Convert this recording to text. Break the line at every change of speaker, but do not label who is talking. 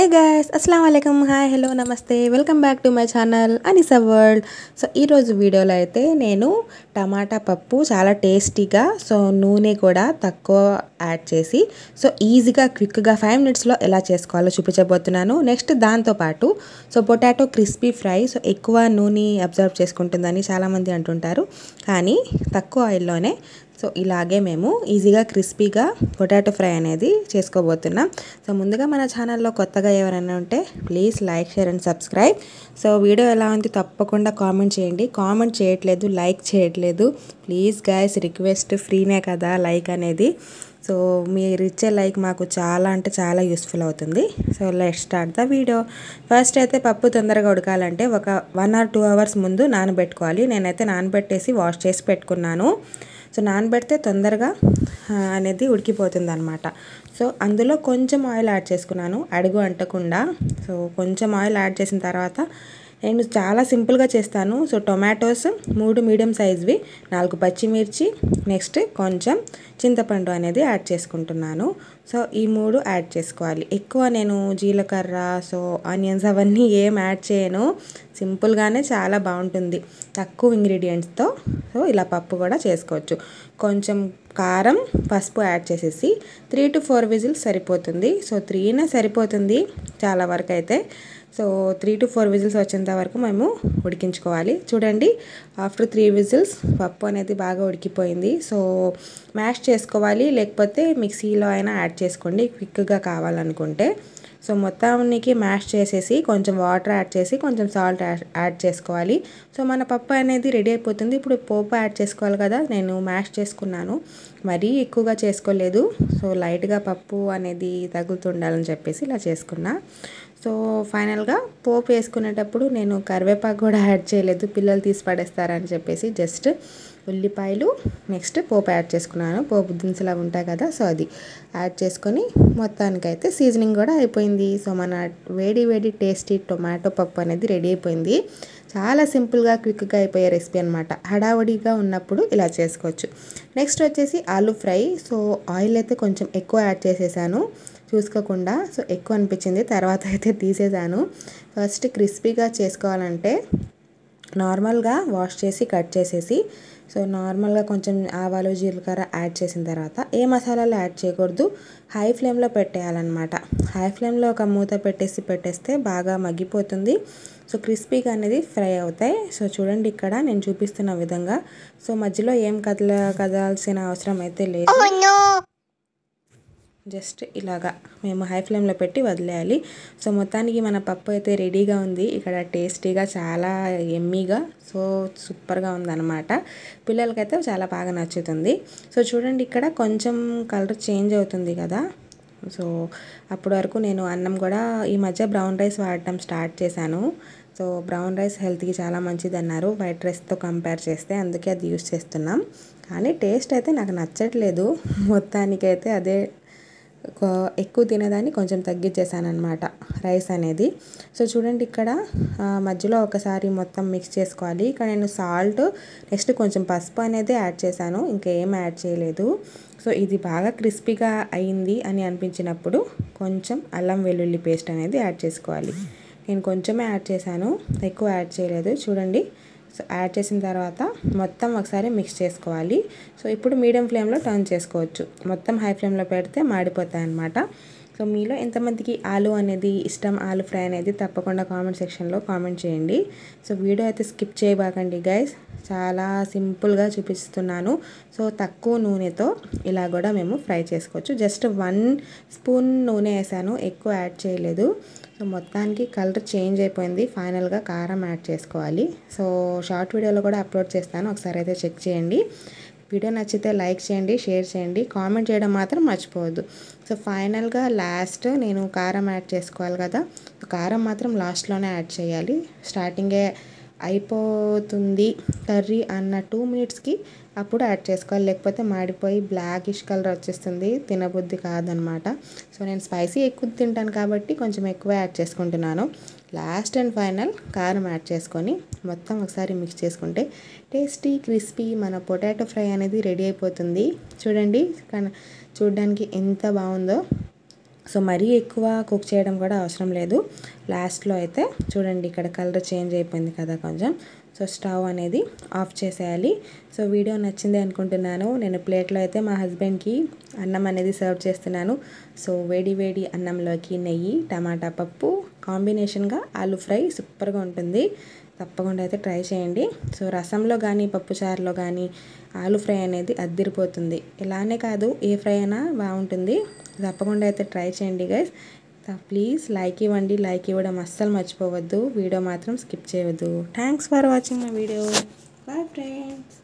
హే guys అస్సలం అయికం hi hello నమస్తే welcome back to my channel Anisa world so ఈరోజు వీడియోలో అయితే నేను టమాటా పప్పు చాలా టేస్టీగా సో నూనె కూడా తక్కువ యాడ్ చేసి సో ఈజీగా క్విక్గా ఫైవ్ మినిట్స్లో ఎలా చేసుకోవాలో చూపించబోతున్నాను నెక్స్ట్ దాంతోపాటు so potato crispy fry so ఎక్కువ నూనె అబ్జర్వ్ చేసుకుంటుందని చాలామంది అంటుంటారు కానీ తక్కువ ఆయిల్లోనే సో ఇలాగే మేము ఈజీగా క్రిస్పీగా పొటాటో ఫ్రై అనేది చేసుకోబోతున్నాం సో ముందుగా మన ఛానల్లో కొత్తగా ఎవరైనా ఉంటే please like share and subscribe so video ఎలా ఉంది తప్పకుండా కామెంట్ చేయండి కామెంట్ చేయట్లేదు లైక్ చేయట్లేదు ప్లీజ్ గైస్ రిక్వెస్ట్ ఫ్రీనే కదా లైక్ అనేది సో మీరు ఇచ్చే లైక్ మాకు చాలా అంటే చాలా యూస్ఫుల్ అవుతుంది so let start the video first అయితే పప్పు తొందరగా ఉడకాలంటే ఒక వన్ ఆర్ టూ అవర్స్ ముందు నానబెట్టుకోవాలి నేనైతే నానబెట్టేసి వాష్ చేసి పెట్టుకున్నాను సో నానబెడితే తొందరగా అనేది ఉడికిపోతుంది అనమాట సో అందులో కొంచెం ఆయిల్ యాడ్ చేసుకున్నాను అడుగు అంటకుండా సో కొంచెం ఆయిల్ యాడ్ చేసిన తర్వాత నేను చాలా సింపుల్గా చేస్తాను సో టొమాటోస్ మూడు మీడియం సైజ్వి నాలుగు పచ్చిమిర్చి నెక్స్ట్ కొంచెం చింతపండు అనేది యాడ్ చేసుకుంటున్నాను సో ఈ మూడు యాడ్ చేసుకోవాలి ఎక్కువ నేను జీలకర్ర సో ఆనియన్స్ అవన్నీ ఏం యాడ్ చేయను సింపుల్గానే చాలా బాగుంటుంది తక్కువ ఇంగ్రీడియంట్స్తో ఇలా పప్పు కూడా చేసుకోవచ్చు కొంచెం కారం పసుపు యాడ్ చేసేసి త్రీ టు ఫోర్ విజిల్స్ సరిపోతుంది సో త్రీనే సరిపోతుంది చాలా వరకు అయితే so three to four whistles వచ్చేంత వరకు మేము ఉడికించుకోవాలి చూడండి ఆఫ్టర్ త్రీ విజిల్స్ పప్పు అనేది బాగా ఉడికిపోయింది సో మ్యాష్ చేసుకోవాలి లేకపోతే మిక్సీలో అయినా యాడ్ చేసుకోండి క్విక్గా కావాలనుకుంటే సో మొత్తానికి మ్యాష్ చేసేసి కొంచెం వాటర్ యాడ్ చేసి కొంచెం సాల్ట్ యాడ్ చేసుకోవాలి సో మన పప్పు అనేది రెడీ అయిపోతుంది ఇప్పుడు పోపు యాడ్ చేసుకోవాలి కదా నేను మ్యాష్ చేసుకున్నాను మరీ ఎక్కువగా చేసుకోలేదు సో లైట్గా పప్పు అనేది తగులుతుండాలని చెప్పేసి ఇలా చేసుకున్నా సో ఫైనల్గా పోపు వేసుకునేటప్పుడు నేను కరివేపాకు కూడా యాడ్ చేయలేదు పిల్లలు తీసి పడేస్తారని చెప్పేసి జస్ట్ ఉల్లిపాయలు నెక్స్ట్ పోపు యాడ్ చేసుకున్నాను పోపు దినుసులు అవి ఉంటాయి కదా సో అది యాడ్ చేసుకొని మొత్తానికైతే సీజనింగ్ కూడా అయిపోయింది సో మన వేడి వేడి టేస్టీ టొమాటో పప్పు అనేది రెడీ అయిపోయింది చాలా సింపుల్గా క్విక్గా అయిపోయే రెసిపీ అనమాట హడావుడిగా ఉన్నప్పుడు ఇలా చేసుకోవచ్చు నెక్స్ట్ వచ్చేసి ఆలూ ఫ్రై సో ఆయిల్ అయితే కొంచెం ఎక్కువ యాడ్ చేసేసాను చూసుకోకుండా సో ఎక్కువ అనిపించింది తర్వాత అయితే తీసేసాను ఫస్ట్ క్రిస్పీగా చేసుకోవాలంటే నార్మల్గా వాష్ చేసి కట్ చేసేసి సో నార్మల్గా కొంచెం ఆవాలు జీలకర్ర యాడ్ చేసిన తర్వాత ఏ మసాలాలు యాడ్ చేయకూడదు హై ఫ్లేమ్లో పెట్టేయాలన్నమాట హై ఫ్లేమ్లో ఒక మూత పెట్టేసి పెట్టేస్తే బాగా మగ్గిపోతుంది సో క్రిస్పీగా అనేది ఫ్రై అవుతాయి సో చూడండి ఇక్కడ నేను చూపిస్తున్న విధంగా సో మధ్యలో ఏం కదల కదాల్సిన అవసరం అయితే లేదు oh, జస్ట్ ఇలాగా మేము హై ఫ్లేమ్లో పెట్టి వదిలేయాలి సో మొత్తానికి మన పప్పు అయితే రెడీగా ఉంది ఇక్కడ టేస్టీగా చాలా ఎమ్మీగా సో సూపర్గా ఉందన్నమాట పిల్లలకైతే చాలా బాగా నచ్చుతుంది సో చూడండి ఇక్కడ కొంచెం కలర్ చేంజ్ అవుతుంది కదా సో అప్పటి వరకు నేను అన్నం కూడా ఈ మధ్య బ్రౌన్ రైస్ వాడటం స్టార్ట్ చేశాను సో బ్రౌన్ రైస్ హెల్త్కి చాలా మంచిది అన్నారు వైట్ రైస్తో కంపేర్ చేస్తే అందుకే అది యూస్ చేస్తున్నాం కానీ టేస్ట్ అయితే నాకు నచ్చట్లేదు మొత్తానికైతే అదే ఎక్కువ తినేదాన్ని కొంచెం తగ్గించేసానమాట రైస్ అనేది సో చూడండి ఇక్కడ మధ్యలో ఒకసారి మొత్తం మిక్స్ చేసుకోవాలి ఇక్కడ నేను సాల్ట్ నెక్స్ట్ కొంచెం పసుపు అనేది యాడ్ చేశాను ఇంకేం యాడ్ చేయలేదు సో ఇది బాగా క్రిస్పీగా అయింది అని అనిపించినప్పుడు కొంచెం అల్లం వెల్లుల్లి పేస్ట్ అనేది యాడ్ చేసుకోవాలి నేను కొంచెమే యాడ్ చేశాను ఎక్కువ యాడ్ చేయలేదు చూడండి సో యాడ్ చేసిన తర్వాత మొత్తం ఒకసారి మిక్స్ చేసుకోవాలి సో ఇప్పుడు మీడియం ఫ్లేమ్లో టర్న్ చేసుకోవచ్చు మొత్తం హై ఫ్లేమ్లో పెడితే మాడిపోతాయి అన్నమాట సో మీలో ఎంతమందికి ఆలు అనేది ఇష్టం ఆలు ఫ్రై అనేది తప్పకుండా కామెంట్ సెక్షన్లో కామెంట్ చేయండి సో వీడియో అయితే స్కిప్ చేయబాకండి గైస్ చాలా సింపుల్గా చూపిస్తున్నాను సో తక్కువ నూనెతో ఇలా కూడా మేము ఫ్రై చేసుకోవచ్చు జస్ట్ వన్ స్పూన్ నూనె వేసాను ఎక్కువ యాడ్ చేయలేదు సో మొత్తానికి కలర్ చేంజ్ అయిపోయింది ఫైనల్గా కారం యాడ్ చేసుకోవాలి సో షార్ట్ వీడియోలో కూడా అప్లోడ్ చేస్తాను ఒకసారి అయితే చెక్ చేయండి వీడియో నచ్చితే లైక్ చేయండి షేర్ చేయండి కామెంట్ చేయడం మాత్రం మర్చిపోవద్దు సో ఫైనల్గా లాస్ట్ నేను కారం యాడ్ చేసుకోవాలి కదా కారం మాత్రం లాస్ట్లోనే యాడ్ చేయాలి స్టార్టింగే అయిపోతుంది కర్రీ అన్న టూ మినిట్స్కి అప్పుడు యాడ్ చేసుకోవాలి లేకపోతే మాడిపోయి బ్లాకిష్ కలర్ వచ్చేస్తుంది తినబుద్ధి కాదనమాట సో నేను స్పైసీ ఎక్కువ తింటాను కాబట్టి కొంచెం ఎక్కువ యాడ్ చేసుకుంటున్నాను లాస్ట్ అండ్ ఫైనల్ కారం యాడ్ చేసుకొని మొత్తం ఒకసారి మిక్స్ చేసుకుంటే టేస్టీ క్రిస్పీ మన పొటాటో ఫ్రై అనేది రెడీ అయిపోతుంది చూడండి చూడడానికి ఎంత బాగుందో సో మరీ ఎక్కువ కుక్ చేయడం కూడా అవసరం లేదు లాస్ట్లో అయితే చూడండి ఇక్కడ కలర్ చేంజ్ అయిపోయింది కదా కొంచెం సో స్టవ్ అనేది ఆఫ్ చేసేయాలి సో వీడియో నచ్చింది అనుకుంటున్నాను నేను ప్లేట్లో అయితే మా హస్బెండ్కి అన్నం అనేది సర్వ్ చేస్తున్నాను సో వేడి వేడి అన్నంలోకి నెయ్యి టమాటా పప్పు కాంబినేషన్గా ఆలు ఫ్రై సూపర్గా ఉంటుంది తప్పకుండా అయితే ట్రై చేయండి సో రసంలో కానీ పప్పుచారులో కానీ ఆలు ఫ్రై అనేది అద్దిరిపోతుంది ఇలానే కాదు ఏ ఫ్రై అయినా బాగుంటుంది తప్పకుండా అయితే ట్రై చేయండి గైస్ ప్లీజ్ లైక్ ఇవ్వండి లైక్ ఇవ్వడం అస్సలు మర్చిపోవద్దు వీడియో మాత్రం స్కిప్ చేయవద్దు thanks for watching my video bye friends